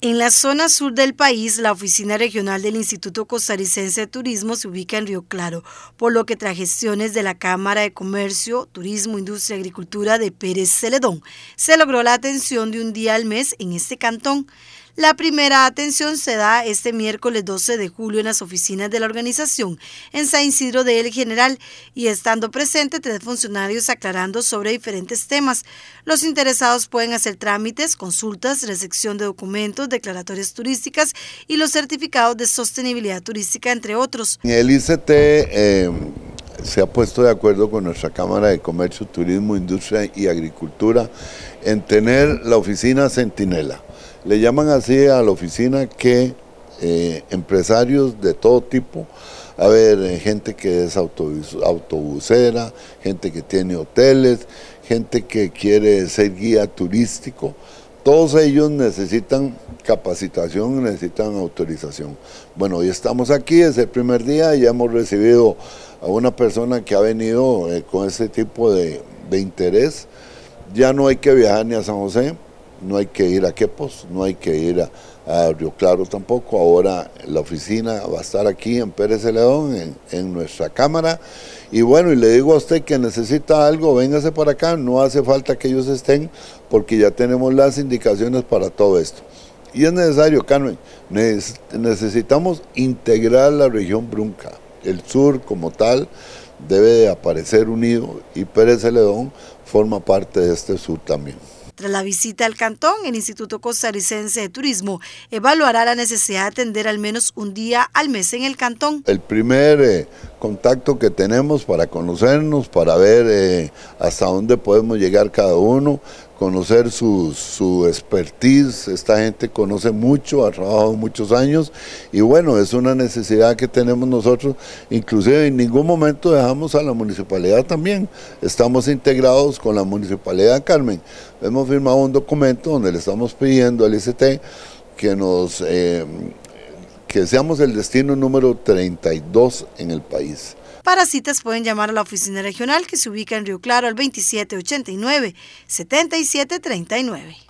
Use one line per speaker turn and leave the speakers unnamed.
En la zona sur del país, la oficina regional del Instituto Costarricense de Turismo se ubica en Río Claro, por lo que tras gestiones de la Cámara de Comercio, Turismo, Industria y Agricultura de Pérez Celedón, se logró la atención de un día al mes en este cantón. La primera atención se da este miércoles 12 de julio en las oficinas de la organización en San Isidro de El General y estando presente tres funcionarios aclarando sobre diferentes temas. Los interesados pueden hacer trámites, consultas, recepción de documentos, declaratorias turísticas y los certificados de sostenibilidad turística, entre otros.
El ICT eh, se ha puesto de acuerdo con nuestra Cámara de Comercio, Turismo, Industria y Agricultura en tener la oficina Centinela. Le llaman así a la oficina que eh, empresarios de todo tipo, a ver, eh, gente que es autobusera, gente que tiene hoteles, gente que quiere ser guía turístico, todos ellos necesitan capacitación, necesitan autorización. Bueno, hoy estamos aquí, es el primer día ya hemos recibido a una persona que ha venido eh, con este tipo de interés. Ya no hay que viajar ni a San José, no hay que ir a Quepos, no hay que ir a, Rio Río Claro tampoco. Ahora la oficina va a estar aquí en Pérez León, en, nuestra Cámara. Y bueno, y le digo a usted que necesita algo, véngase para acá, no hace falta que ellos estén, porque ya tenemos las indicaciones para todo esto. Y es necesario, Carmen, necesitamos integrar la región brunca, el sur como tal debe de aparecer unido y Pérez León forma parte de este sur también.
Tras la visita al cantón, el Instituto Costarricense de Turismo evaluará la necesidad de atender al menos un día al mes en el cantón. El
primer eh, contacto que tenemos para conocernos, para ver eh, hasta dónde podemos llegar cada uno, conocer su, expertise, esta gente conoce mucho, ha trabajado muchos años y bueno, es una necesidad que tenemos nosotros, inclusive en ningún momento dejamos a la municipalidad también, estamos integrados con la municipalidad Carmen, hemos firmado un documento donde le estamos pidiendo al ICT que nos eh, que seamos el destino número 32 en el país.
Para citas pueden llamar a la oficina regional que se ubica en Río Claro al 2789-7739.